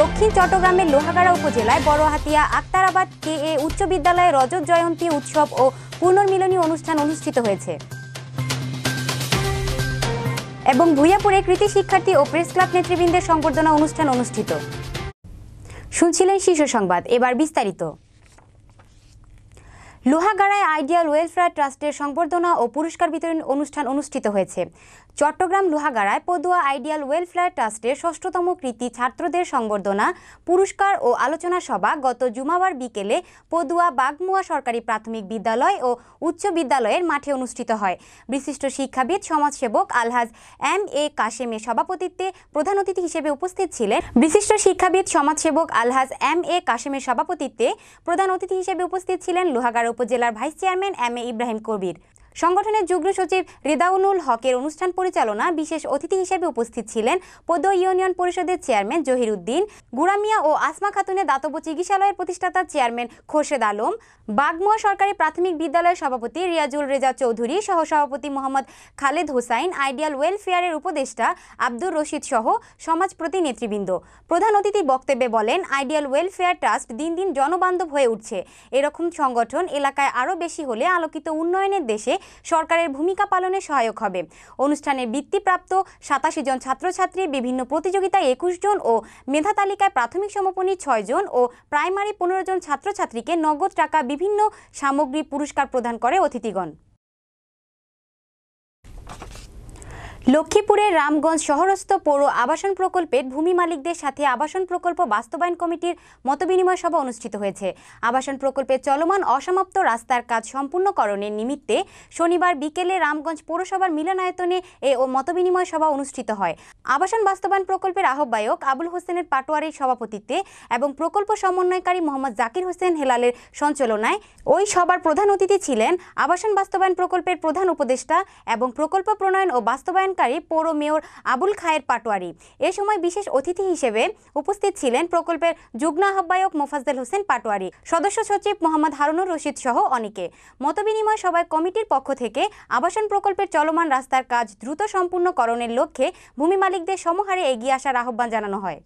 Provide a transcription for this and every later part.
দক্ষিণ চট্টগ্রামের লোহাগাড়া উপজেলায় বড়হাতিয়া আক্তারাবাদ কে এ উচ্চ বিদ্যালয়ে রজত জয়ন্তী উৎসব ও পুনর্মিলনী অনুষ্ঠান অনুষ্ঠিত হয়েছে এবং ভূয়াপুরে কৃতি শিক্ষার্থী ও প্রেস ক্লাব নেতৃবৃন্দের সংবর্ধনা অনুষ্ঠান অনুষ্ঠিত শুনছিলেন শীর্ষ সংবাদ এবার বিস্তারিত লোহাগাড়ায় আইডিয়াল ওয়েলফেয়ার ট্রাস্টের সংবর্ধনা ও পুরস্কার বিতরণ অনুষ্ঠান অনুষ্ঠিত হয়েছে চট্টগ্রাম লোহাগাড়ায় পদুয়া আইডিয়াল ওয়েলফেয়ার ট্রাস্টের ষষ্ঠতম কৃতি ছাত্রদের সংবর্ধনা পুরস্কার ও আলোচনা সভা গত জুমাবার বিকেলে পদুয়া বাগমুয়া সরকারি প্রাথমিক বিদ্যালয় ও উচ্চ বিদ্যালয়ের মাঠে অনুষ্ঠিত হয় বিশিষ্ট শিক্ষাবিদ সমাজসেবক আলহাজ এম এ কাশেমের সভাপতিত্বে প্রধান অতিথি হিসেবে উপস্থিত ছিলেন বিশিষ্ট শিক্ষাবিদ সমাজসেবক আলহাজ এম এ কাশেমের সভাপতিত্বে প্রধান অতিথি হিসেবে উপস্থিত ছিলেন লোহাগাড়া উপজেলার vice chairman M A Ibrahim Kabir সংগঠনের যুগ্ম সচিব রেদাউনুল হকের অনুষ্ঠান পরিচালনা বিশেষ অতিথি হিসেবে উপস্থিত ছিলেন পদ্ম ইউনিয়ন পরিষদের চেয়ারম্যান জহিরুদ্দিন গুরামিয়া ও আসমা খাতুনের দাতব্য চিকিৎসালয়ের প্রতিষ্ঠাতা চেয়ারম্যান খোরশেদ আলম বাগমুয়া সরকারি প্রাথমিক বিদ্যালয়ের সভাপতি রিয়াজুল রেজা চৌধুরী সহ সভাপতি মোহাম্মদ খালেদ হোসাইন আইডিয়াল ওয়েলফেয়ারের উপদেষ্টা আব্দুর রশিদ সহ সমাজ প্রতিনেতৃবৃন্দ প্রধান অতিথি বক্তব্যে বলেন আইডিয়াল ওয়েলফেয়ার ট্রাস্ট দিন দিন জনবান্ধব হয়ে উঠছে এরকম সংগঠন এলাকায় আরও বেশি হলে আলোকিত উন্নয়নের দেশে সরকারের ভূমিকা পালনে সহায়ক হবে অনুষ্ঠানে বৃত্তিপ্রাপ্ত সাতাশি জন ছাত্রছাত্রী বিভিন্ন প্রতিযোগিতায় একুশ জন ও মেধা তালিকায় প্রাথমিক সমাপনী ছয় জন ও প্রাইমারি পনেরো জন ছাত্রছাত্রীকে নগদ টাকা বিভিন্ন সামগ্রী পুরস্কার প্রদান করে অতিথিগণ লক্ষ্মীপুরের রামগঞ্জ শহরস্থ পৌর আবাসন প্রকল্পের ভূমি মালিকদের সাথে আবাসন প্রকল্প বাস্তবায়ন কমিটির মতবিনিময় সভা অনুষ্ঠিত হয়েছে আবাসন প্রকল্পে চলমান অসমাপ্ত রাস্তার কাজ সম্পূর্ণকরণের নিমিত্তে শনিবার বিকেলে রামগঞ্জ পৌরসভার মিলনায়তনে এ ও মতবিনিময় সভা অনুষ্ঠিত হয় আবাসন বাস্তবায়ন প্রকল্পের আহ্বায়ক আবুল হোসেনের পাটোয়ারির সভাপতিত্বে এবং প্রকল্প সমন্বয়কারী মোহাম্মদ জাকির হোসেন হেলালের সঞ্চালনায় ওই সভার প্রধান অতিথি ছিলেন আবাসন বাস্তবায়ন প্রকল্পের প্রধান উপদেষ্টা এবং প্রকল্প প্রণয়ন ও বাস্তবায়ন উদ্বোধনকারী পৌর মেয়র আবুল খায়ের পাটোয়ারি এ সময় বিশেষ অতিথি হিসেবে উপস্থিত ছিলেন প্রকল্পের যুগ্ম আহ্বায়ক মোফাজ্জল হোসেন পাটোয়ারি সদস্য সচিব মোহাম্মদ হারুনুর রশিদ সহ অনেকে মতবিনিময় সভায় কমিটির পক্ষ থেকে আবাসন প্রকল্পের চলমান রাস্তার কাজ দ্রুত সম্পূর্ণকরণের লক্ষ্যে ভূমি মালিকদের সমহারে এগিয়ে আসার আহ্বান জানানো হয়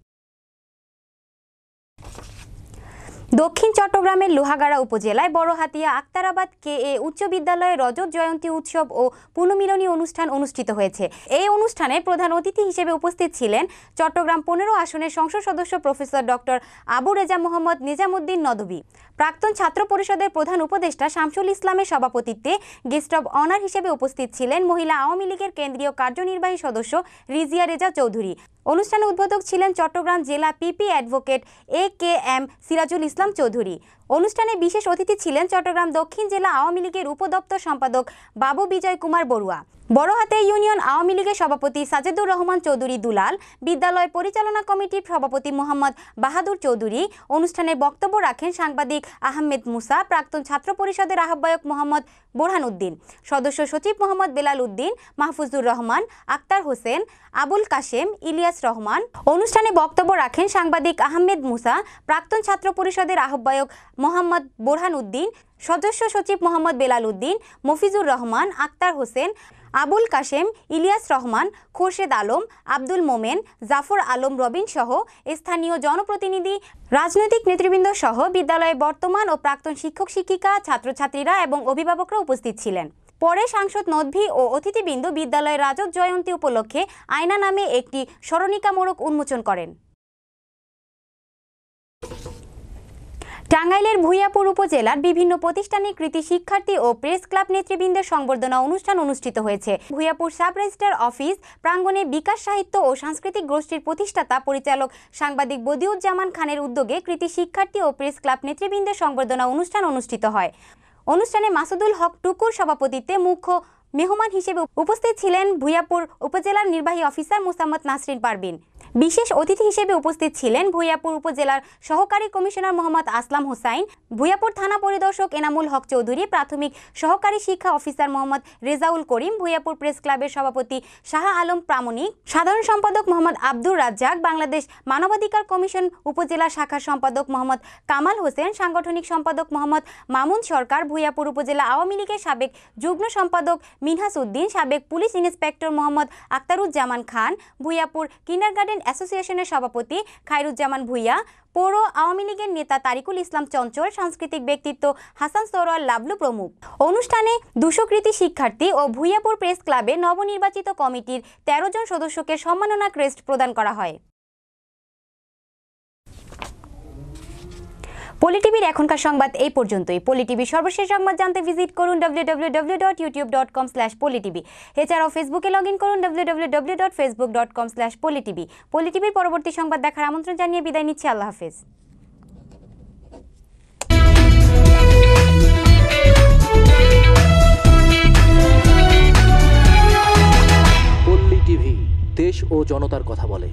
দক্ষিণ চট্টগ্রামের লোহাগাড়া উপজেলায় বড়হাতিয়া আক্তারাবাদ কে এ উচ্চ বিদ্যালয়ে রজত জয়ন্তী উৎসব ও পুনমিলনী অনুষ্ঠান অনুষ্ঠিত হয়েছে এই অনুষ্ঠানে প্রধান অতিথি হিসেবে উপস্থিত ছিলেন চট্টগ্রাম পনেরো আসনের সংসদ সদস্য প্রফেসর ডক্টর আবু রেজা মোহাম্মদ নিজামুদ্দিন নদবী প্রাক্তন ছাত্র পরিষদের প্রধান উপদেষ্টা শামসুল ইসলামের সভাপতিত্বে গেস্ট অব অনার হিসেবে উপস্থিত ছিলেন মহিলা আওয়ামী লীগের কেন্দ্রীয় কার্যনির্বাহী সদস্য রিজিয়া রেজা চৌধুরী অনুষ্ঠানে উদ্বোধক ছিলেন চট্টগ্রাম জেলা PP advocate A K M Sirajul Islam Islam Chowdhury অনুষ্ঠানে বিশেষ অতিথি ছিলেন চট্টগ্রাম দক্ষিণ জেলা আওয়ামী লীগের উপদপ্তর সম্পাদক বাবু বিজয় কুমার বড়ুয়া বড়হাতে ইউনিয়ন আওয়ামী লীগের সভাপতি সাজেদুর রহমান চৌধুরী দুলাল বিদ্যালয় পরিচালনা কমিটির সভাপতি মোহাম্মদ বাহাদুর চৌধুরী অনুষ্ঠানে বক্তব্য রাখেন সাংবাদিক আহমেদ মুসা প্রাক্তন ছাত্র পরিষদের আহ্বায়ক মোহাম্মদ বোরহান উদ্দিন সদস্য সচিব মোহাম্মদ বেলাল উদ্দিন মাহফুজুর রহমান আক্তার হোসেন আবুল কাশেম ইলিয়াস রহমান অনুষ্ঠানে বক্তব্য রাখেন সাংবাদিক আহমেদ মুসা প্রাক্তন ছাত্র পরিষদের আহ্বায়ক মোহাম্মদ বোরহান উদ্দিন সদস্য সচিব মোহাম্মদ বেলাল উদ্দিন মফিজুর রহমান আক্তার হোসেন আবুল কাশেম ইলিয়াস রহমান খোরশেদ আলম আব্দুল মোমেন জাফর আলম রবিন সহ স্থানীয় জনপ্রতিনিধি রাজনৈতিক নেতৃবৃন্দ সহ বিদ্যালয়ের বর্তমান ও প্রাক্তন শিক্ষক শিক্ষিকা ছাত্রছাত্রীরা এবং অভিভাবকরা উপস্থিত ছিলেন পরে সাংসদ নদভি ও অতিথিবৃন্দ বিদ্যালয়ের রাজক জয়ন্তী উপলক্ষে আয়না নামে একটি স্মরণিকামূলক উন্মোচন করেন টাঙ্গাইলের ভূঞাপুর উপজেলার বিভিন্ন প্রতিষ্ঠানে কৃতি শিক্ষার্থী ও প্রেস ক্লাব নেতৃবৃন্দের সংবর্ধনা অনুষ্ঠান অনুষ্ঠিত হয়েছে ভূঞাপুর সাব রেজিস্ট্রার অফিস প্রাঙ্গণে বিকাশ সাহিত্য ও সাংস্কৃতিক গোষ্ঠীর প্রতিষ্ঠাতা পরিচালক সাংবাদিক বদিউজ্জামান খানের উদ্যোগে কৃতি শিক্ষার্থী ও প্রেস ক্লাব নেতৃবৃন্দের সংবর্ধনা অনুষ্ঠান অনুষ্ঠিত হয় অনুষ্ঠানে মাসুদুল হক টুকুর সভাপতিত্বে মুখ্য মেহমান হিসেবে উপস্থিত ছিলেন ভূঞাপুর উপজেলার নির্বাহী অফিসার মোসাম্মদ নাসরিন পারবিন বিশেষ অতিথি হিসেবে উপস্থিত ছিলেন ভূঁইয়াপুর উপজেলার সহকারী কমিশনার মোহাম্মদ আসলাম হোসাইন ভূঁইয়াপুর থানা পরিদর্শক এনামুল হক চৌধুরী প্রাথমিক সহকারী শিক্ষা অফিসার মোহাম্মদ রেজাউল করিম ভূঁইয়াপুর প্রেস ক্লাবের সভাপতি শাহ আলম প্রামণিক সাধারণ সম্পাদক মোহাম্মদ আব্দুর রাজ্জাক বাংলাদেশ মানবাধিকার কমিশন উপজেলা শাখার সম্পাদক মোহাম্মদ কামাল হোসেন সাংগঠনিক সম্পাদক মোহাম্মদ মামুন সরকার ভূঁইয়াপুর উপজেলা আওয়ামী লীগের সাবেক যুগ্ম সম্পাদক মিনহাস উদ্দিন সাবেক police inspector Mohammad Aktaruzzaman Khan kinder kindergarten অ্যাসোসিয়েশনের সভাপতি খায়রুজ্জামান ভুইয়া পৌর আওয়ামী লীগের নেতা তারিকুল ইসলাম চঞ্চল সাংস্কৃতিক ব্যক্তিত্ব হাসান সরোয়াল লাবলু প্রমুখ অনুষ্ঠানে দুশকৃতি শিক্ষার্থী ও ভুইয়াপুর প্রেস ক্লাবে নবনির্বাচিত কমিটির তেরো জন সদস্যকে সম্মাননা ক্রেস্ট প্রদান করা হয় পলিটিভির এখনকার সংবাদ এই পর্যন্তই পলিটিভির সর্বশেষ সংবাদ জানতে ভিজিট করুন www.youtube.com dot YouTube dot com পলিটিভি এছাড়াও ফেসবুকে লগ ইন করুন www.facebook.com dot Facebook dot com slash পলিটিভি পলিটিভির পরবর্তী সংবাদ দেখার আমন্ত্রণ জানিয়ে বিদায় নিচ্ছি আল্লাহ হাফেজ দেশ ও জনতার কথা বলে